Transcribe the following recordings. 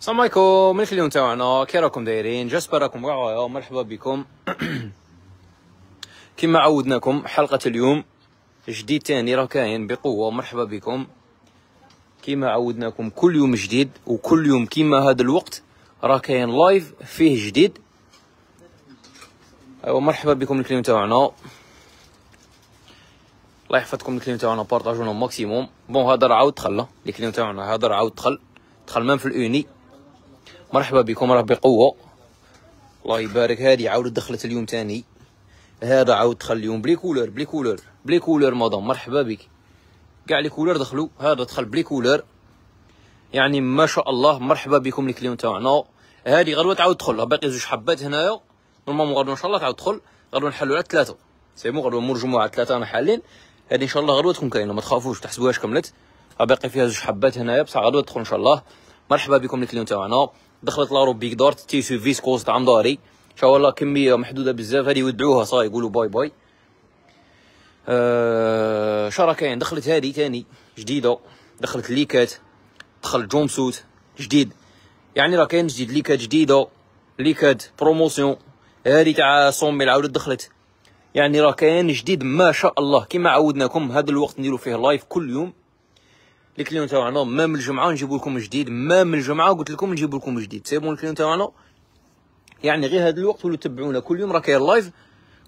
السلام عليكم من اليوم تاعنا كي راكم دايرين جاسبر راكم معايا مرحبا بكم كما عودناكم حلقه اليوم جديد تاني راه كاين بقوه مرحبا بكم كما عودناكم كل يوم جديد وكل يوم كما هذا الوقت راه كاين لايف فيه جديد ايوا مرحبا بكم الكليم تاعنا الله يحفظكم الكليم تاعنا بارطاجونا ماكسيموم بون هذا راه عاود دخل الكليم تاعنا هذا راه عاود دخل دخل مام في الاوني مرحبا بكم راه بقوه الله يبارك هادي عاود دخلت اليوم تاني هذا عاود دخل اليوم بلي كولور بلي كولور بلي كولور مدام مرحبا بك كاع لي كولور دخلوا هذا دخل بلي كولور يعني ما شاء الله مرحبا بكم كليون تاعنا هادي غدوه تعاود تدخل باقي زوج حبات هنايا نورمالمون غدوه ان شاء الله تعاود تدخل غدوه نحلوا على ثلاثه سي مو غدوه مور جمعه ثلاثه انا حالين هادي ان شاء الله غدوه تكون كاينه ما تخافوش تحسبوهاش كملت باقي فيها زوج حبات هنايا بصح غدوه تدخل ان شاء الله مرحبا بكم كليون تاعنا دخلت لارو بيك دارت تيشو فيسكوز تاع ان شاء الله كميه محدوده بزاف هذه يودعوها صاي يقولوا باي باي آه شراكين دخلت هذه ثاني جديده دخلت ليكات دخل جومسوت جديد يعني راه كاين جديد ليكات جديده ليكات بروموسيون هذه تاع صومي العاود دخلت يعني راه كاين جديد ما شاء الله كما عودناكم هذا الوقت نديرو فيه لايف كل يوم لي كليون تاعنا مام الجمعه نجيب لكم جديد مام الجمعه قلت لكم نجيب لكم جديد سي بون الكليون تاعنا يعني غير هذا الوقت ولو تبعونا كل يوم راه كاين لايف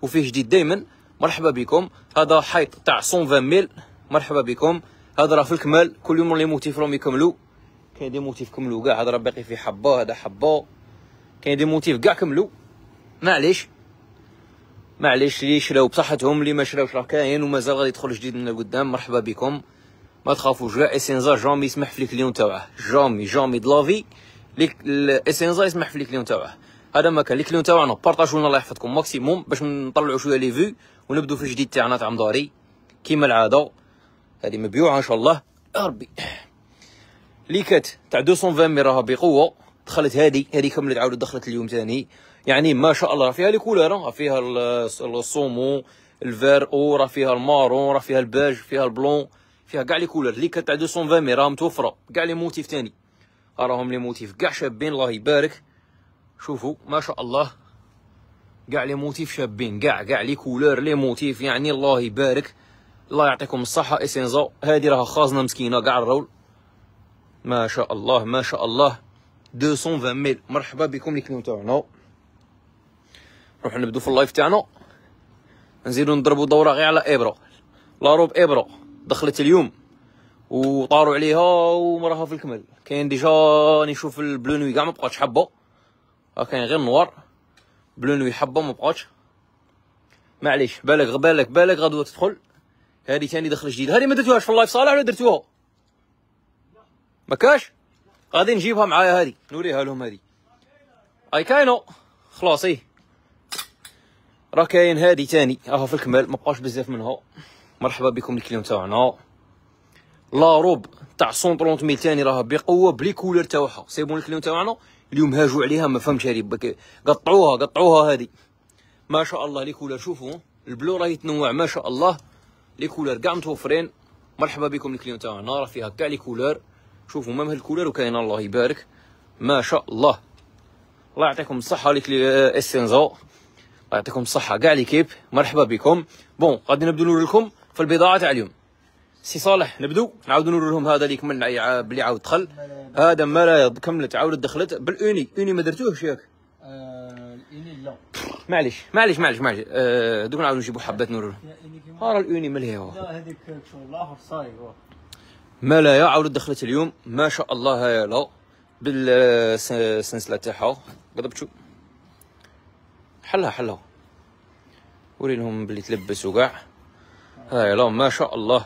وفيه جديد دائما مرحبا بكم هذا حيط تاع 120 ميل مرحبا بكم هذا راه في الكمال كل يوم لي موتيف راهم يكملوا كاين دي موتيف كملوا كاع هذا راه باقي فيه حبه هذا حبه كاين دي موتيف كاع كملوا معليش معليش اللي شراو بصحتهم اللي ما شراوش راه كاين ومازال غادي يدخل جديد من القدام مرحبا بكم ما تخافوش لا اسينزا جامي يسمح في الكليون تاعه جامي جامي دلافي ليك الاسينزا يسمح في الكليون تاعه هذا ما كان الكليون تاعنا بارطاجوا لنا الله يحفظكم ماكسيموم باش نطلعوا شويه لي فيو ونبداو في الجديد تاعنا تاع مداري كيما العاده هذه مبيوعه ان شاء الله يا ربي ليكات تاع 220 مي راها بقوه دخلت هذه هذه كملت عاود دخلت اليوم ثاني يعني ما شاء الله فيها لي كولور فيها الصومو الفير او راه فيها المارون راه فيها الباج فيها البلون فيها كاع لي كولور اللي كانت تاع 220 مي راه متوفره كاع لي موتيف ثاني راهم لي موتيف كاع شابين الله يبارك شوفوا ما شاء الله كاع لي موتيف شابين كاع كاع لي كولور لي موتيف يعني الله يبارك الله يعطيكم الصحه اسينزا هذه راها خازنه مسكينه كاع الرول ما شاء الله ما شاء الله 220 ميل مرحبا بكم لي كليون تاعنا نروح نبدو في اللايف تاعنا نزيدو نضربو دوره غير على ابرو لا روب ابرو دخلت اليوم وطاروا عليها ومراها في الكمل كاين ديجا نشوف البلونوي كاع ما بقاتش حبه راه كاين غير نوار بلونوي حبه ما بقاتش معليش بالك بالك بالك غدوه تدخل هذه ثاني دخله جديده هذه ما درتوهاش في اللايف صالح ولا درتوها ما كاش غادي نجيبها معايا هذه نوريها لهم هذه اي كاينو خلاص ايه راه كاين هذه ثاني اها في الكمال ما بقاش بزاف منها مرحبا بكم الكليون تاعنا لا روب تاع 130 ميل ثاني راها بقوه بلي كولر تاعها سي بون الكليون تاعنا اليوم هاجوا عليها ما فهمتش هادي قطعوها قطعوها هذه ما شاء الله لي كولر شوفوا البلو راه يتنوع ما شاء الله لي كولر كاع متوفرين مرحبا بكم الكليون تاعنا راه فيها كاع لي كولر شوفوا هاد الكولور وكاين الله يبارك ما شاء الله الله يعطيكم الصحه ليك آه، اسينزو الله يعطيكم الصحه كاع ليكيب مرحبا بكم بون غادي نبداو نوريكم في البضاعة تاع اليوم سي صالح نبدو نعاود نورو لهم هذا اللي كمل بلي عاود دخل هذا مالا كملت عاود دخلت بالأوني أوني ما درتوهش ياك الأوني لا معليش معليش معليش معليش آه دوك نعاودو نجيبو حبات نورو لهم راه الأوني ملهي هو لا هذيك مالا يا عاود دخلت اليوم ما شاء الله يا لا بالسنسله تاعها قضبتو حلها حلها وري لهم بلي تلبس وكاع هاي آه، لا ما شاء الله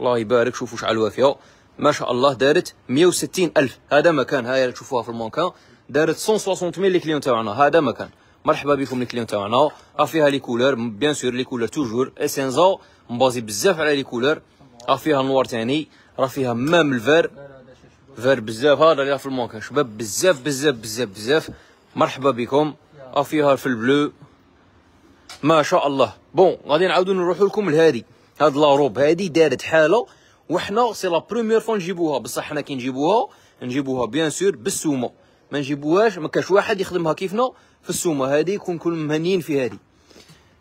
الله يبارك شوفوا شحال وافيه ما شاء الله دارت 160 الف هذا مكان هاي تشوفوها في المونكا دارت 160 ميل لي كليون تاعنا هذا مكان مرحبا بكم لي كليون تاعنا ها فيها لي كولور بيان سور لي كولور توجور اسينزا مبازي بزاف على لي كولور ها فيها نوار ثاني راه فيها مام الفار فار بزاف هذا اللي في المونكا شباب بزاف بزاف بزاف بزاف مرحبا بكم ها فيها في البلو ما شاء الله بون غادي نعاودو نروحو لكم لهادي هاد لاروب هادي دارت حاله وحنا سي لا بروميير فوا نجيبوها بصح حنا كي نجيبوها نجيبوها بيان سور بالسومه ما نجيبوهاش ما كاش واحد يخدمها كيفنا في السومه هادي يكون كل مهنيين في هادي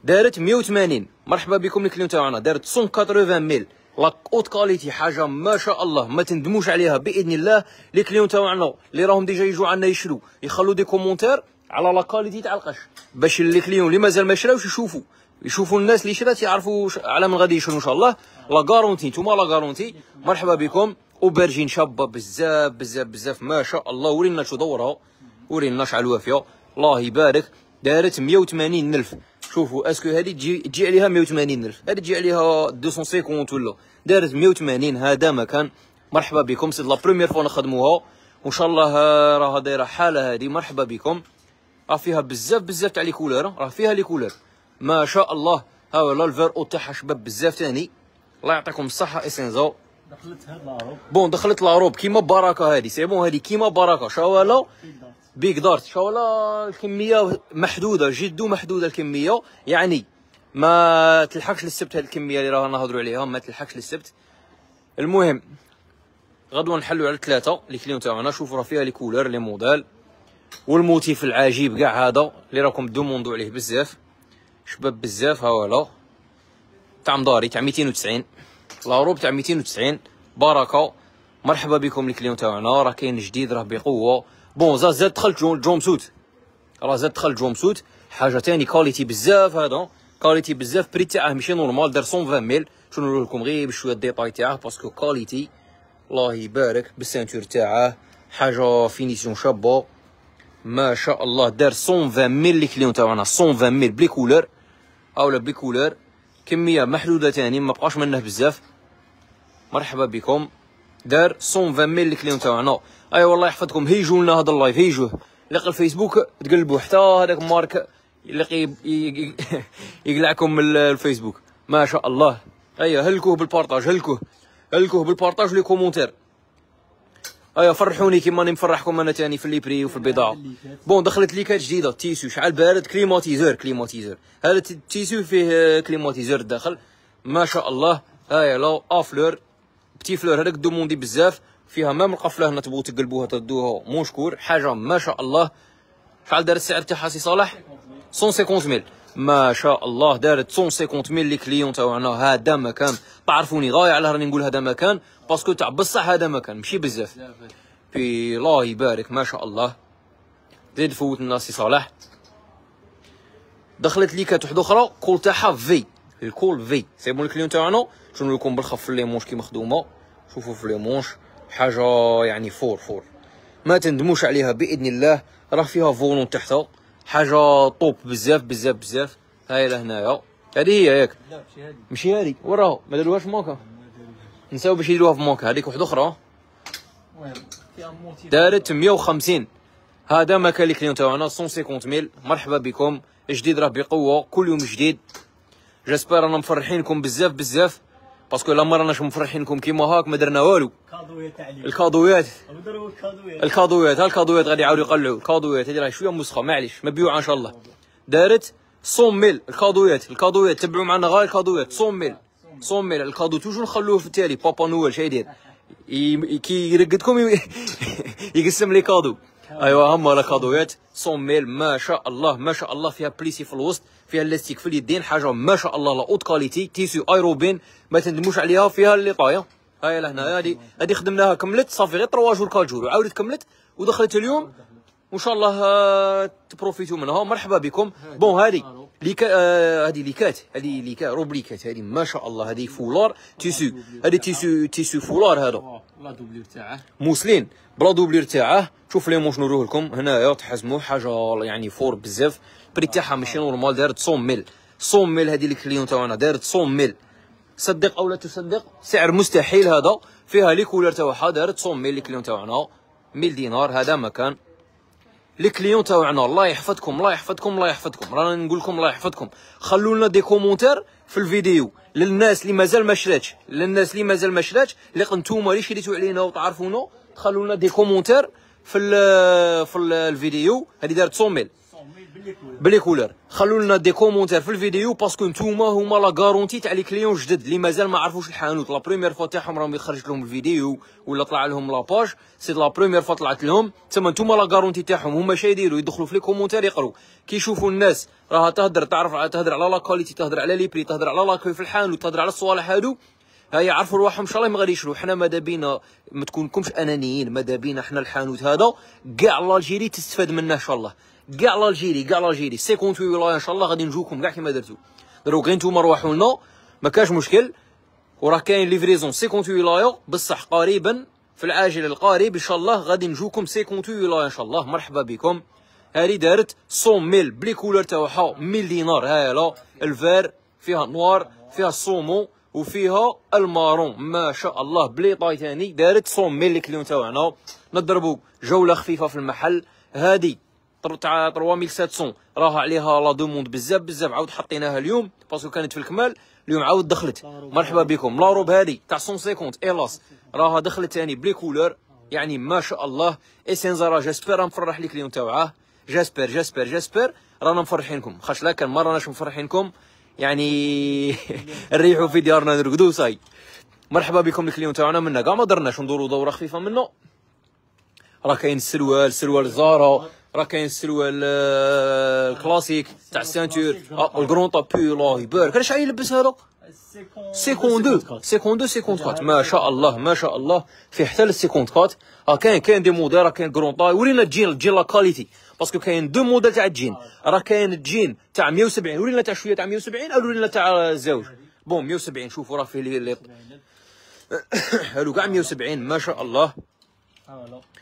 دارت 180 مرحبا بكم الكليون تاعنا دارت 180 ميل لا اوت كاليتي حاجه ما شاء الله ما تندموش عليها باذن الله لي كليون تاعنا اللي راهم ديجا يجوا عندنا يشرو يخلوا دي كومونتير على لاكاليتي تاع القش باش اللي كليون اللي مازال ما شراوش يشوفوا يشوفوا الناس اللي شرات يعرفوا على من غادي يشرو ان شاء الله لا غارونتي نتوما لا غارونتي مرحبا بكم اوبرجين شابه بزاف بزاف بزاف ما شاء الله ورينا شو دورها ورينا شحال وافيه الله يبارك دارت 180 الف شوفوا اسكو هذه تجي تجي عليها 180 الف هذه تجي عليها 250 ولا دارت 180 هذا مكان مرحبا بكم سي لا بروميير فوا نخدموها وان شاء الله راها دايره حاله هذه مرحبا بكم راه فيها بزاف بزاف تاع لي كولور راه فيها لي كولور ما شاء الله ها ولا الفير او تاعها شباب بزاف ثاني الله يعطيكم الصحه اسينزو دخلت هاد لاروب بون دخلت لاروب كيما بركه هادي سي بون هادي كيما بركه شاولا بيك دارت شاولا الكميه محدوده جدو محدوده الكميه يعني ما تلحقش للسبت هاد الكميه اللي راه نهضروا عليها ما تلحقش للسبت المهم غدوه نحلوا على ثلاثه لي كليون تاعنا شوفوا راه فيها لي كولور لي موديل والموتيف العجيب كاع هذا اللي راكم دوموندو عليه بزاف شباب بزاف ها ولا تاع مداري تاع 290 لاروب تاع 290 بركه مرحبا بكم الكليون تاعنا راه كاين جديد راه بقوه بون زاد زاد دخل جوم سوت راه زاد دخل جوم سوت حاجه ثاني كواليتي بزاف هذا كواليتي بزاف بري تاعه ماشي نورمال دار 120 ميل شنو نقول لكم غير بشويه ديطاي تاعه باسكو كواليتي الله يبارك بالسانتور تاعه حاجه فينيسيون شابه ما شاء الله دار 120 ميل لي كليون تاعنا 120 ميل بلي كولور اولا بلي كولور كميه محدوده تاني ما بقاش منه بزاف مرحبا بكم دار 120 ميل كليون تاعنا اي والله يحفظكم هيجوا لنا هذا اللايف هيجوه لقى الفيسبوك تقلبوا حتى هذاك مارك يلقي يقلعكم من الفيسبوك ما شاء الله ايوا هلكوه بالبارطاج هلكوه هلكوه بالبارطاج لي كومونتير ايا أيوة، فرحوني كيما راني مفرحكم انا تاني في الليبري وفي البضاعه بون دخلت ليكات جديده تيسو شحال بارد كليماتيزور كليماتيزور هذا التيسو فيه آه، كليماتيزور الداخل ما شاء الله هاي لا افلور آه، بتي فلور هذاك دوموندي بزاف فيها مام القفله هنا تبغوا تقلبوها تردوها مو شكور حاجه ما شاء الله شحال دار السعر تاعها سي صالح 150000 ما شاء الله دارت 150000 لي كليون تاعنا هذا مكان تعرفوني غايه على راني نقول هذا مكان باسكو تاع بصح هذا ما كان ماشي بزاف بي الله يبارك ما شاء الله زيد فوت الناس صالح دخلت لي كات وحده اخرى كول تاعها في الكول في سيبون الكليون تاعنا شنو لكم بالخف في ليمونش كي مخدومه شوفوا في ليمونش حاجه يعني فور فور ما تندموش عليها باذن الله راه فيها فولون تحتها حاجه طوب بزاف بزاف بزاف هاي لهنايا هذه هي ياك لا ماشي هذه ماشي هذه وراها ما داروهاش موكا نسوي باش يديروها في موكا هذيك واحده اخرى دارت 150 هذا ما كان الكليون تاعنا 150 ميل مرحبا بكم جديد راه بقوه كل يوم جديد جيسبر رانا مفرحينكم بزاف بزاف باسكو لا ما راناش مفرحينكم كيما هاك ما درنا والو الكادويات الكادويات ها الكادويات غادي يعاودوا يقلعوا الكادويات هذه راه شويه مسخه معليش مبيوعه ان شاء الله دارت 100 ميل الكادويات الكادويات تبعوا معنا غير الكادويات 100 ميل ميل الكادو توجور نخلوه في التالي بابا نويل يدير كي يرقدكم يقسم لي كادو ايوا هما الكادوات ميل ما شاء الله ما شاء الله فيها بليسي في الوسط فيها اللاستيك في اليدين حاجه ما شاء الله لا اوت كاليتي تيسيو ايروبين ما تندموش عليها فيها اللي طايه هاي لهنا هادي هادي خدمناها كملت صافي غير 3 جور 4 جور وعاودت كملت ودخلت اليوم وان شاء الله آه، تبروفيتو منها مرحبا بكم بون هادي ليكا آه هذه ليكات هذه ليكا روبليكات هذه ما شاء الله هذه فولار تيسو هذه تيسو تيسو فولار هذا لا دوبلير تاعه موسلين بلا دوبلير تاعه شوف لي موش نوريه لكم هنايا تحزموا حاجه يعني فور بزاف بري تاعها ماشي نورمال دارت 100 ميل 100 ميل هذه الكليون تاعنا دارت 100 ميل صدق او لا تصدق سعر مستحيل هذا فيها لي كولر تاعها دارت 100 ميل الكليون تاعنا 1000 دينار هذا مكان لي كليون تاعنا الله يحفظكم الله يحفظكم الله يحفظكم رانا نقول لكم الله يحفظكم خلوا لنا دي كومونتير في الفيديو للناس اللي مازال ما شراتش للناس اللي مازال ما شراتش اللي نتوما اللي شريتو علينا وتعرفونا خلوا لنا دي كومونتير في ال في ال الفيديو هذه دارت صوميل بلي كولر خلوا لنا دي كومونتير في الفيديو باسكو نتوما هما لا غارونتي تاع لي كليون جدد اللي مازال ما عرفوش الحانوت لا بروميير فوا تاعهم راهم يخرج لهم الفيديو ولا طلع لهم لاباج سي لا بروميير فوا طلعت لهم تما نتوما لا غارونتي تاعهم هما شا يديروا يدخلوا في لي كومونتير يقروا كي يشوفوا الناس راها تهدر تعرف تهدر على لا كواليتي تهدر على لي بري تهدر على لاكوي في الحانوت تهدر على الصوالح هادو يعرفوا رواحهم ان شاء الله ما غاديش يشرو حنا ماذا بينا ما تكونكمش انانيين ماذا بينا حنا الحانوت هذا كاع الجيري تستفاد منه ان شاء الله كاع الجيري كاع الجيري 50 ولايه ان شاء الله غادي نجوكم كاع كيما درتو درو غير نتوما رواحوا لنا ما كاش مشكل وراه كاين ليفريزون 50 ولايه بصح قريبا في العاجل القريب ان شاء الله غادي نجوكم 50 ولايه ان شاء الله مرحبا بكم هاري دارت 100 ميل بلي كولور تاعها 100 دينار هايله الفير فيها نوار فيها الصومو وفيها المارون ما شاء الله بلي طايتاني دارت 100 ميلي كليون تاعنا نضربوا جوله خفيفه في المحل هادي تاع 3700 راها عليها لا دوموند بزاف بزاف عاود حطيناها اليوم باسكو كانت في الكمال اليوم عاود دخلت مرحبا بكم لا روب هادي تاع 150 ايلاس راها دخلت ثاني بلي كولور يعني ما شاء الله اي اسينزارا جيسبر نفرح لي كليون تاعها جيسبر جيسبر جيسبر رانا مفرحينكم خاش لا كان ما راناش مفرحينكم يعني نريحوا في ديارنا نرقدوا ساي مرحبا بكم الكليون تاعنا منا كاع ما درناش ندورو دوره خفيفه منه راه كاين السروال سروال زارا راه كاين السروال آه، الكلاسيك تاع السانتور آه، الكرون طابي الله يبارك علاش يلبس هذا سيكوندو سيكوندو سيكوندكات ما شاء الله ما شاء الله في حتى للسيكوندكات آه، كات كاين كاين دي موديل راه كاين كرون طاي ورينا الجيل الجيل لا كاليتي باسكو كاين دو موديل تاع الجين راه كاين الجين تاع 170 ولينا تاع شويه تاع 170 او ولينا تاع زوج بون 170 شوفوا راه فيه لي هادو كاع 170 ما شاء الله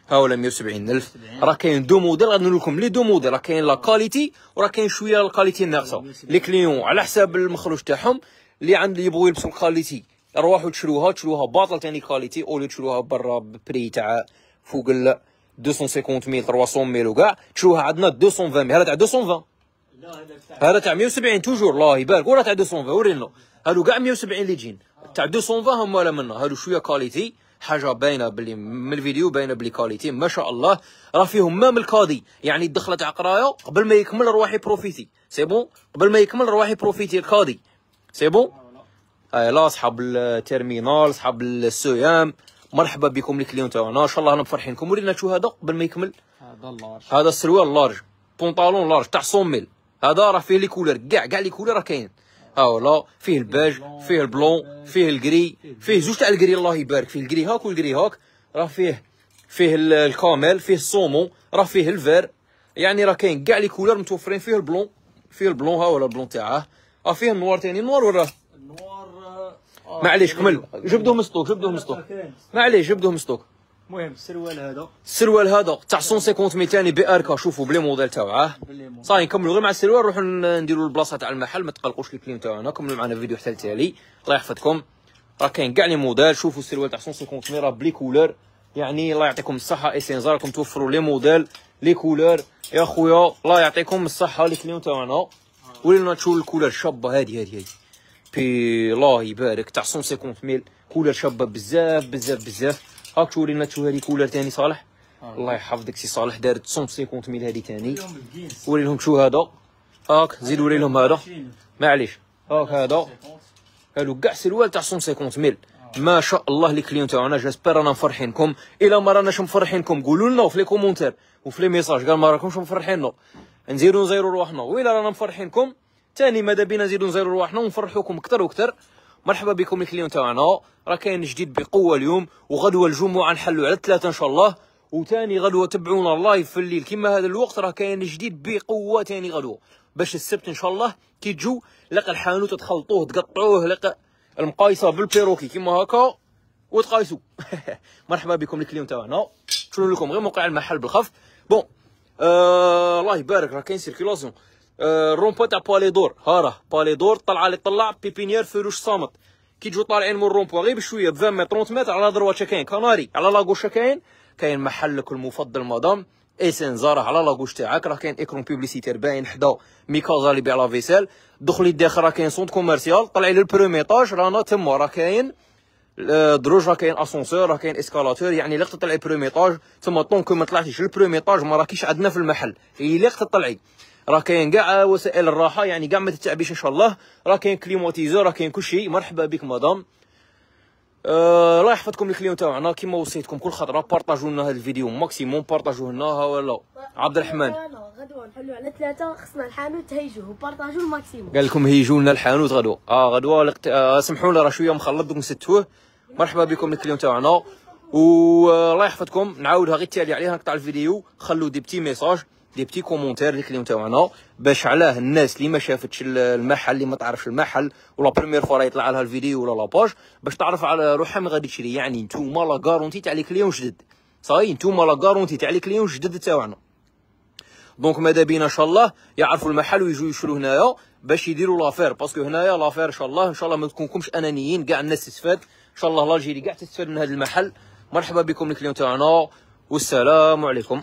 ها ولا 170 الف راه كاين دو موديل غنقول لكم لي دو موديل راه كاين لا كاليتي وراه كاين شويه الكاليتي الناقصه لي كليون على حساب المخرج تاعهم اللي عند اللي يبغوا يلبسوا الكاليتي روحوا تشروها تشروها باطل ثاني كاليتي اولي تشروها برا بري تاع فوق 250 ميل 300 ميل وكاع تشوها عندنا 220 هذا تاع 220 هذا تاع 170 توجور الله يبارك ولا تاع 220 ورينا هادو كاع 170 اللي جين تاع 220 هما ولا منا هادو شويه كاليتي حاجه باينه باللي من الفيديو باينه باللي كاليتي ما شاء الله راه فيهم مام الكادي يعني الدخله تاع قرايه قبل ما يكمل رواحي بروفيتي سي بون قبل ما يكمل رواحي بروفيتي الكادي سي بون اي لا صحاب التيرمينال صحاب السيام مرحبا بكم الكليون تاعنا ان شاء الله انا مفرحينكم ورينا شو هذا قبل ما يكمل هذا هذا السروال لارج بونطالون لارج تاع صوميل هذا راه فيه لي كولور كاع كاع لي كولور راه كاين ها هو فيه الباج فيه البلون فيه الكري فيه زوج تاع الكري الله يبارك فيه الكري هاك والكري هاك راه فيه فيه الكامل فيه الصومو راه فيه الفير يعني راه كاين كاع لي كولور متوفرين فيه البلون فيه البلون ها ولا البلون تاعه راه فيه النوار ثاني النوار وراه آه، معليش كمل آه، جبدوه من السطوك جبدوه من السطوك آه، معليش جبدوه من السطوك المهم السروال هذا السروال هذا تاع 150 ميتاني بي ار كا شوفوا بلي موديل تاعه صافي نكملوا غير مع السروال نروحوا نديروا البلاصه تاع المحل ما تقلقوش الكليم تاعنا كملوا معنا فيديو حتى التالي الله يحفظكم راه كاين كاع لي موديل شوفوا السروال تاع 150 راه بلي كولور يعني الله يعطيكم الصحه اسينزا راكم توفروا لي موديل لي كولور يا خويا الله يعطيكم الصحه لي كليون تاعنا ولينا تشوفوا الكولور شابه هادي هادي هادي بي الله يبارك تاع 150 ميل كولر شابه بزاف بزاف بزاف هاك تورينا شو هذه كولر ثاني صالح آه. الله يحفظك سي صالح دارت 150 ميل هذه ثاني وري لهم شو هذا هاك زيد وري لهم هذا معليش هاك هذا هادو كاع سروال تاع 150 ميل آه. ما شاء الله لي كليون تاعنا جيسبر رانا مفرحينكم الى ما راناش مفرحينكم قولوا لنا في لي كومونتير وفي لي ميساج قال ما راكمش مفرحيننا نزيدو نزيرو روحنا وين رانا مفرحينكم ثاني ماذا بينا نزيدو نزيرو رواحنا ونفرحوكم اكثر واكثر مرحبا بكم الكليون تاعنا راه كاين جديد بقوه اليوم وغدوه الجمعه نحلوا على الثلاثه ان شاء الله وتاني غدوه تبعونا لايف في الليل كما هذا الوقت راه كاين جديد بقوه تاني غدوه باش السبت ان شاء الله كي تجو لقى الحانوت تخلطوه تقطعوه لقى المقايصه بالبيروكي كما هكا وتقايسو مرحبا بكم الكليون تاعنا شنو لكم غير موقع المحل بالخف بون آه الله يبارك راه كاين سيركيلاسيون الرومبو تاع باليدور راه باليدور طلعه اللي طلع بيبينيير فلوش صامت كي تجو طالعين من الرومبو غير بشويه ب 20 30 متر على درواتشا كاين كناري على لاغوش كاين كاين محلك المفضل مدام اسن زاره على لاغوش تاعك راه كاين ايكرون بيبليسيتير باين حدا ميكازا اللي بيع لا فيسيل دخلي الداخل راه كاين سونت كوميرسيال طلعي للبروميطاج رانا تما راه كاين دروج راه كاين اسونسور راه كاين اسكالاتور يعني الا تطلعي بروميطاج تما طونكو ما طلعتيش للبروميطاج ما راكيش عندنا في المحل الا تطلعي راه كاين كاع وسائل الراحه يعني كاع ما تتعبيش ان شاء الله راه كاين كليماتيزور راه كاين كلشي مرحبا بك مدام آه الله يحفظكم الكليون تاعنا كيما وصيتكم كل خطره بارطاجوا لنا هذا الفيديو ماكسيموم بارطاجوه لنا ها ولا عبد الرحمن غدوه نحلوا على ثلاثه خصنا الحانوت تهيجوه بارطاجوا الماكسيموم قال لكم هيجوا لنا الحانوت غدوه اه غدوه لقت... آه سمحوا لنا راه شويه مخلط دوك نستوه مرحبا بكم الكليون تاعنا والله آه، يحفظكم نعاودها غير تالي عليها نقطع الفيديو خلوا دي بتي ميساج دي بتي كومونتير اللي اليوم تاعنا باش علاه الناس اللي ما شافتش المحل اللي ما تعرفش المحل ولا بريمير فوا يطلع لها الفيديو ولا لاباج باش تعرف على روحها ما غادي تشري يعني نتوما لا غارونتي تاع لي كليون جدد صاي نتوما لا غارونتي تاع لي كليون جدد تاعنا دونك ماذا بينا ان شاء الله يعرفوا المحل ويجوا يشرو هنايا باش يديروا لافير باسكو هنايا لافير ان شاء الله ان شاء الله ما تكونكمش انانيين كاع الناس تستفاد ان شاء الله لاجيري كاع تستفاد من هذا المحل مرحبا بكم الكليون تاعنا والسلام عليكم